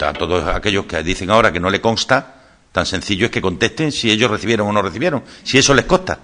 A todos aquellos que dicen ahora que no le consta, tan sencillo es que contesten si ellos recibieron o no recibieron, si eso les consta.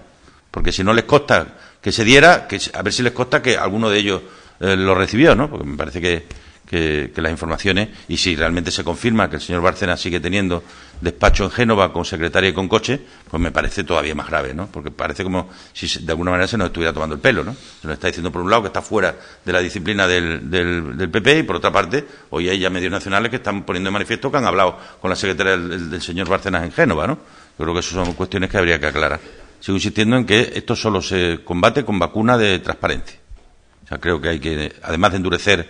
Porque si no les consta que se diera, que, a ver si les consta que alguno de ellos eh, lo recibió, ¿no? Porque me parece que que, las informaciones y si realmente se confirma que el señor Bárcenas sigue teniendo despacho en Génova con secretaria y con coche, pues me parece todavía más grave, ¿no? Porque parece como si de alguna manera se nos estuviera tomando el pelo, ¿no? Se nos está diciendo por un lado que está fuera de la disciplina del, del, PP y por otra parte hoy hay ya medios nacionales que están poniendo en manifiesto que han hablado con la secretaria del, señor Bárcenas en Génova, ¿no? Yo creo que esas son cuestiones que habría que aclarar. Sigo insistiendo en que esto solo se combate con vacuna de transparencia. O sea, creo que hay que, además de endurecer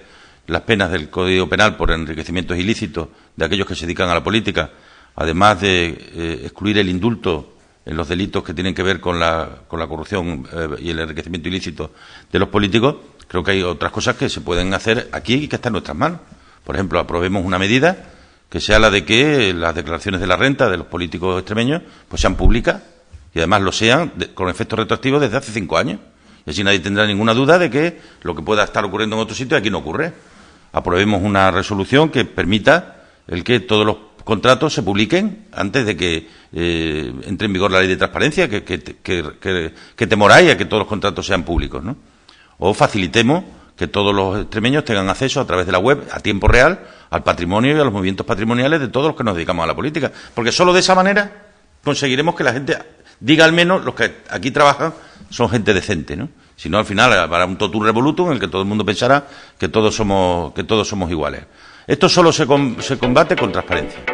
las penas del Código Penal por enriquecimientos ilícitos de aquellos que se dedican a la política, además de eh, excluir el indulto en los delitos que tienen que ver con la, corrupción eh, y el enriquecimiento ilícito de los políticos, creo que hay otras cosas que se pueden hacer aquí y que están en nuestras manos. Por ejemplo, aprobemos una medida que sea la de que las declaraciones de la renta de los políticos extremeños pues sean públicas y además lo sean con efecto retroactivo desde hace cinco años. Y así nadie tendrá ninguna duda de que lo que pueda estar ocurriendo en otro sitio aquí no ocurre aprobemos una resolución que permita el que todos los contratos se publiquen antes de que eh, entre en vigor la ley de transparencia, que, que, temor a que todos los contratos sean públicos, ¿no? O facilitemos que todos los extremeños tengan acceso a través de la web a tiempo real al patrimonio y a los movimientos patrimoniales de todos los que nos dedicamos a la política, porque solo de esa manera conseguiremos que la gente diga al menos los que aquí trabajan son gente decente, ¿no? Si no, al final habrá un totum revolutum en el que todo el mundo pensará que todos somos, que todos somos iguales. Esto solo se combate con transparencia.